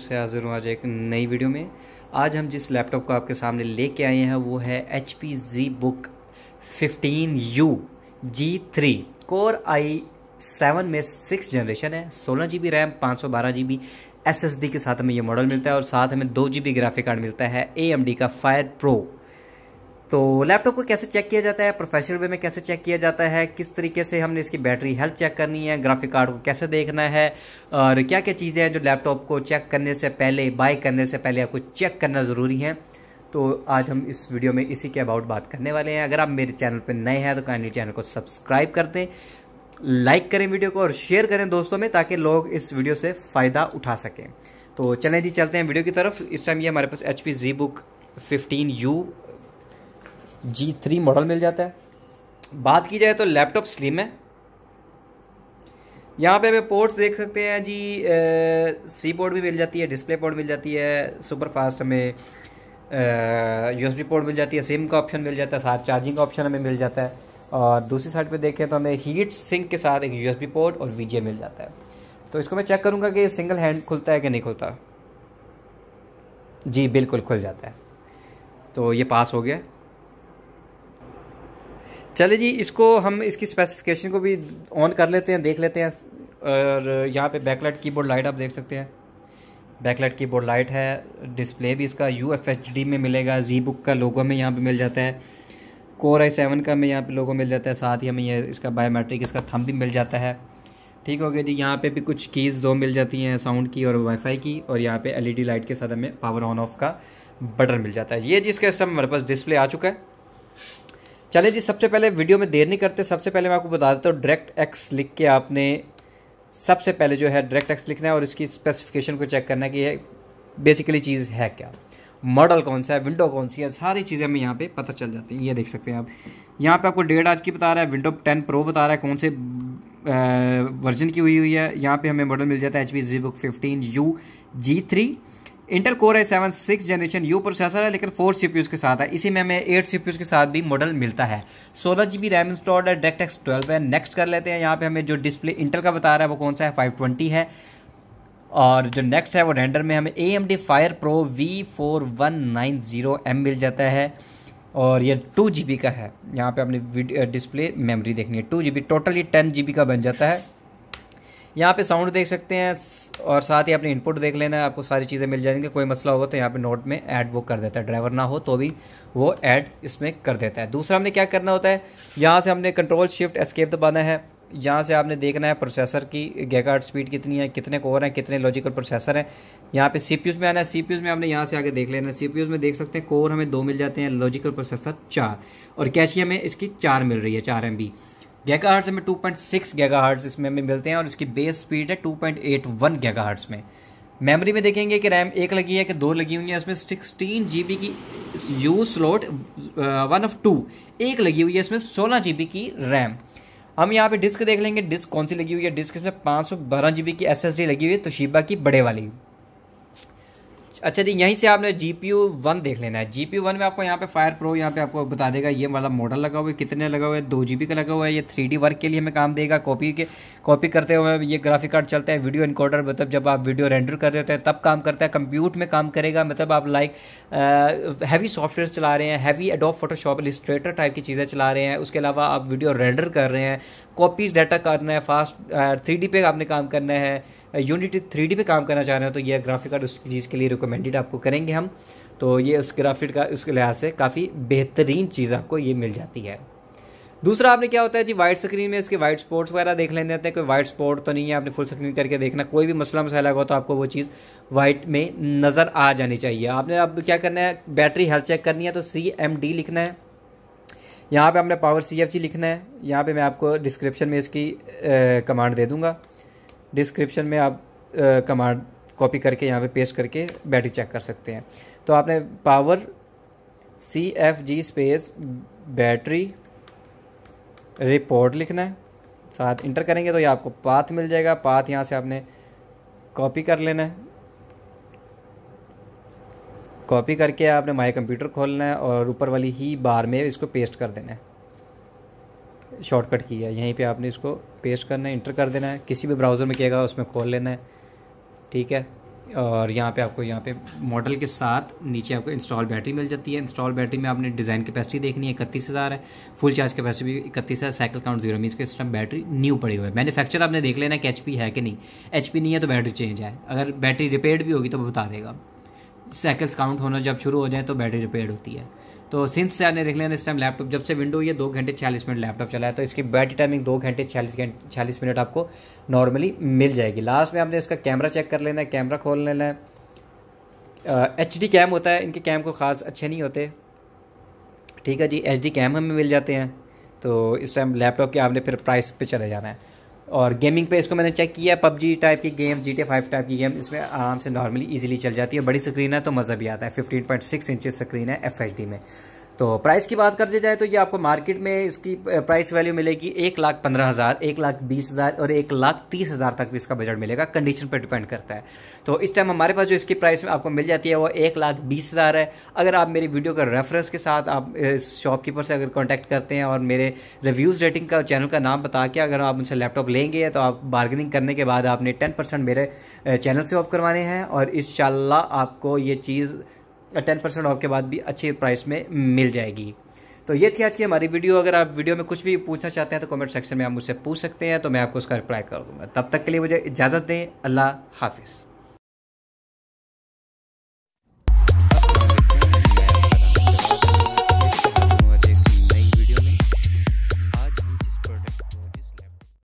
से हाजिर हूँ आज एक नई वीडियो में आज हम जिस लैपटॉप को आपके सामने लेके आए हैं वो है H P G book fifteen U G three core I seven में सिक्स जनरेशन है सोलह जी बी रैम पाँच सौ बारह G B S S D के साथ हमें ये मॉडल मिलता है और साथ हमें दो जी बी ग्राफिक कार्ड मिलता है ए एम डी का फायर प्रो तो लैपटॉप को कैसे चेक किया जाता है प्रोफेशनल वे में कैसे चेक किया जाता है किस तरीके से हमने इसकी बैटरी हेल्थ चेक करनी है ग्राफिक कार्ड को कैसे देखना है और क्या क्या चीज़ें हैं जो लैपटॉप को चेक करने से पहले बाय करने से पहले आपको चेक करना ज़रूरी है तो आज हम इस वीडियो में इसी के अबाउट बात करने वाले हैं अगर आप मेरे चैनल पर नए हैं तो काइंडली चैनल को सब्सक्राइब कर दें लाइक करें वीडियो को और शेयर करें दोस्तों में ताकि लोग इस वीडियो से फ़ायदा उठा सकें तो चलें जी चलते हैं वीडियो की तरफ इस टाइम ये हमारे पास H P G book fifteen U G three model मिल जाता है बात की जाए तो लैपटॉप स्लिम है यहाँ पे हमें पोर्ट्स देख सकते हैं जी सी पोर्ट भी मिल जाती है डिस्प्ले पोर्ट मिल जाती है सुपर फास्ट हमें यूएसबी पोर्ट मिल जाती है सिम का ऑप्शन मिल जाता है साथ चार्जिंग का ऑप्शन हमें मिल जाता है और दूसरी साइड पे देखें तो हमें हीट सिंक के साथ एक यूएसबी पोर्ट और वीजे मिल जाता है तो इसको मैं चेक करूँगा कि सिंगल हैंड खुलता है कि नहीं खुलता जी बिल्कुल खुल जाता है तो ये पास हो गया चले जी इसको हम इसकी स्पेसिफिकेशन को भी ऑन कर लेते हैं देख लेते हैं और यहाँ पे बैकलाइट कीबोर्ड लाइट आप देख सकते हैं बैकलाइट कीबोर्ड लाइट है डिस्प्ले भी इसका यू एफ एच डी में मिलेगा जी बुक का लोगो में यहाँ पे मिल जाता है कोर आई सेवन का हमें यहाँ पे लोगो मिल जाता है साथ ही हमें ये इसका बायोमेट्रिक इसका थंब भी मिल जाता है ठीक हो गया जी यहाँ पे भी कुछ कीज़ दो मिल जाती हैं साउंड की और वाईफाई की और यहाँ पे एलईडी लाइट e के साथ हमें पावर ऑन ऑफ का बटन मिल जाता है ये जी इसका सिस्टम हमारे पास डिस्प्ले आ चुका है चलिए जी सबसे पहले वीडियो में देर नहीं करते सबसे पहले मैं आपको बता देता हूँ डायरेक्ट एक्स लिख के आपने सबसे पहले जो है डायरेक्ट एक्स लिखना है और इसकी स्पेसिफिकेशन को चेक करना है कि ये बेसिकली चीज़ है क्या मॉडल कौन सा है विंडो कौन सी है सारी चीज़ें हमें यहाँ पे पता चल जाती हैं ये देख सकते हैं आप यहाँ पे आपको डेट आज की बता रहा है विंडो टेन प्रो बता रहा है कौन से वर्जन की हुई हुई है यहाँ पे हमें मॉडल मिल जाता है H P G book fifteen U G three Intel core है seven six generation U processor है लेकिन फोर सी के साथ है इसी में हमें एट सी के साथ भी मॉडल मिलता है सोलह जी बी रैम इंस्टॉल्ड है डायरेक्ट एक्स ट्वेल्व है नेक्स्ट कर लेते हैं यहाँ पे हमें जो डिस्प्ले इंटर का बता रहा है वो कौन सा है फाइव ट्वेंटी है और जो नेक्स्ट है वो रेंडर में हमें A M D fire pro V four one nine zero M मिल जाता है और ये टू जी बी का है यहाँ पे हमने डिस्प्ले मेमोरी देखनी है two G B totally ten G B का बन जाता है यहाँ पे साउंड देख सकते हैं और साथ ही अपने इनपुट देख लेना है आपको सारी चीज़ें मिल जाएंगी कोई मसला होगा तो यहाँ पे नोट में ऐड वो कर देता है ड्राइवर ना हो तो भी वो ऐड इसमें कर देता है दूसरा हमने क्या करना होता है यहाँ से हमने कंट्रोल शिफ्ट एस्केप दबाना है यहाँ से आपने देखना है प्रोसेसर की गैकार्ड स्पीड कितनी है कितने कोर हैं कितने लॉजिकल प्रोसेसर हैं यहाँ पे सी में आना है सी में आपने यहाँ से आगे देख लेना है सी में देख सकते हैं कोर हमें दो मिल जाते हैं लॉजिकल प्रोसेसर चार और कैशी हमें इसकी चार मिल रही है चार एम गैगा हर्ट्स में 2.6 गेगा हर्ट्स इसमें हमें मिलते हैं और इसकी बेस स्पीड है 2.81 गैगा हर्ट्स में मेमोरी में देखेंगे कि रैम एक लगी है कि दो लगी हुई है इसमें सिक्सटीन जी बी की U slot one of two एक लगी हुई है इसमें सोलह जी बी की रैम हम यहाँ पे डिस्क देख लेंगे डिस्क कौन सी लगी हुई है डिस्क इसमें पाँच सौ बारह जी बी की एस एस डी लगी हुई है तो शीबा की बड़े वाली अच्छा जी यहीं से आपने जी पी यू वन देख लेना है जी पी यू वन में आपको यहाँ पे फायर प्रो यहाँ पे आपको बता देगा ये वाला मॉडल लगा हुआ है कितने लगा हुआ है दो जी बी का लगा हुआ है ये थ्री डी वर्क के लिए हमें काम देगा कॉपी के कॉपी करते हुए ये ग्राफिक कार्ड चलता है वीडियो इनकोडर मतलब जब आप वीडियो रेंडर कर रहे होते हैं तब काम करता है कंप्यूट में काम करेगा मतलब आप लाइक हैवी सॉफ्टवेयर चला रहे हैं heavy Adobe Photoshop Illustrator type की चीज़ें चला रहे हैं उसके अलावा आप वीडियो रेंडर कर रहे हैं कॉपी डाटा करना है फास्ट थ्री डी पे आपने काम करना है यूनिटी थ्री में काम करना चाह रहे हो तो यह ग्राफिक कार्ड उस चीज़ के लिए रिकमेंडेड आपको करेंगे हम तो ये उस ग्राफिक का उसके लिहाज से काफ़ी बेहतरीन चीज़ आपको ये मिल जाती है दूसरा आपने क्या होता है जी वाइट स्क्रीन में इसके वाइट स्पॉट्स वगैरह देख लेने हैं कोई वाइट स्पॉट तो नहीं है आपने फुल स्क्रीन करके देखना कोई भी मसला मसाला होगा तो आपको वो चीज़ वाइट में नज़र आ जानी चाहिए आपने अब क्या करना है बैटरी हेल्थ चेक करनी है तो सी एम डी लिखना है यहाँ पे आपने पावर सी एफ जी लिखना है यहाँ पे मैं आपको डिस्क्रिप्शन में इसकी कमांड दे दूंगा डिस्क्रिप्शन में आप कमांड कॉपी करके यहाँ पे पेस्ट करके बैटरी चेक कर सकते हैं तो आपने power C F G space battery report लिखना है साथ इंटर करेंगे तो ये आपको पाथ मिल जाएगा पाथ यहाँ से आपने कॉपी कर लेना है कॉपी करके आपने माई कंप्यूटर खोलना है और ऊपर वाली ही बार में इसको पेस्ट कर देना है शॉर्टकट की है यहीं पे आपने इसको पेस्ट करना है इंटर कर देना है किसी भी ब्राउज़र में किएगा उसमें खोल लेना है ठीक है और यहाँ पे आपको यहाँ पे मॉडल के साथ नीचे आपको इंस्टॉल बैटरी मिल जाती है इंस्टॉल बैटरी में आपने डिज़ाइन कैपेसिटी देखनी है इकतीस हज़ार है फुल चार्ज कैपेसिटी भी इकतीस है साइकिल काउंट जीरो मीन के इस टाइम बैटरी न्यू पड़ी हुई है मैनुफेक्चर आपने देख लेना है कि एच है कि नहीं एच नहीं है तो बैटरी चेंज है अगर बैटरी रिपेयर भी होगी तो बता देगा साइकिल्स काउंट होना जब शुरू हो जाए तो बैटरी रिपेयर होती है तो सिंस से आपने देख लिया इस टाइम लैपटॉप जब से विंडो ये दो घंटे चालीस मिनट लैपटॉप चला है तो इसकी बैटरी टाइमिंग दो घंटे चालीस घंटे चालीस मिनट आपको नॉर्मली मिल जाएगी लास्ट में आपने इसका कैमरा चेक कर लेना है कैमरा खोल लेना है एच डी कैम होता है इनके कैम को ख़ास अच्छे नहीं होते ठीक है जी एच डी कैम हमें मिल जाते हैं तो इस टाइम लैपटॉप के आपने फिर प्राइस पर चले जाना है और गेमिंग पे इसको मैंने चेक किया पबजी टाइप की game G T five type की गेम इसमें आराम से नॉर्मली इजीली चल जाती है बड़ी स्क्रीन है तो मज़ा भी आता है 15.6 पॉइंट सिक्स इंचज स्क्रीन है एफ में तो प्राइस की बात कर जाए तो ये आपको मार्केट में इसकी प्राइस वैल्यू मिलेगी एक लाख पंद्रह हज़ार एक लाख बीस हज़ार और एक लाख तीस हज़ार तक भी इसका बजट मिलेगा कंडीशन पर डिपेंड करता है तो इस टाइम हमारे पास जो इसकी प्राइस में आपको मिल जाती है वो एक लाख बीस हज़ार है अगर आप मेरी वीडियो का रेफरेंस के साथ आप शॉपकीपर से अगर कॉन्टैक्ट करते हैं और मेरे रिव्यूज़ रेटिंग का चैनल का नाम बता के अगर आप उनसे लैपटॉप लेंगे तो आप बार्गेनिंग करने के बाद आपने टेन परसेंट मेरे चैनल से ऑफ करवाने हैं और इन आपको ये चीज़ टेन परसेंट ऑफ के बाद भी अच्छे प्राइस में मिल जाएगी तो ये थी आज की हमारी वीडियो अगर आप वीडियो में कुछ भी पूछना चाहते हैं तो कमेंट सेक्शन में आप मुझसे पूछ सकते हैं तो मैं आपको उसका रिप्लाई कर दूंगा तब तक के लिए मुझे इजाज़त दें अल्लाह हाफिज़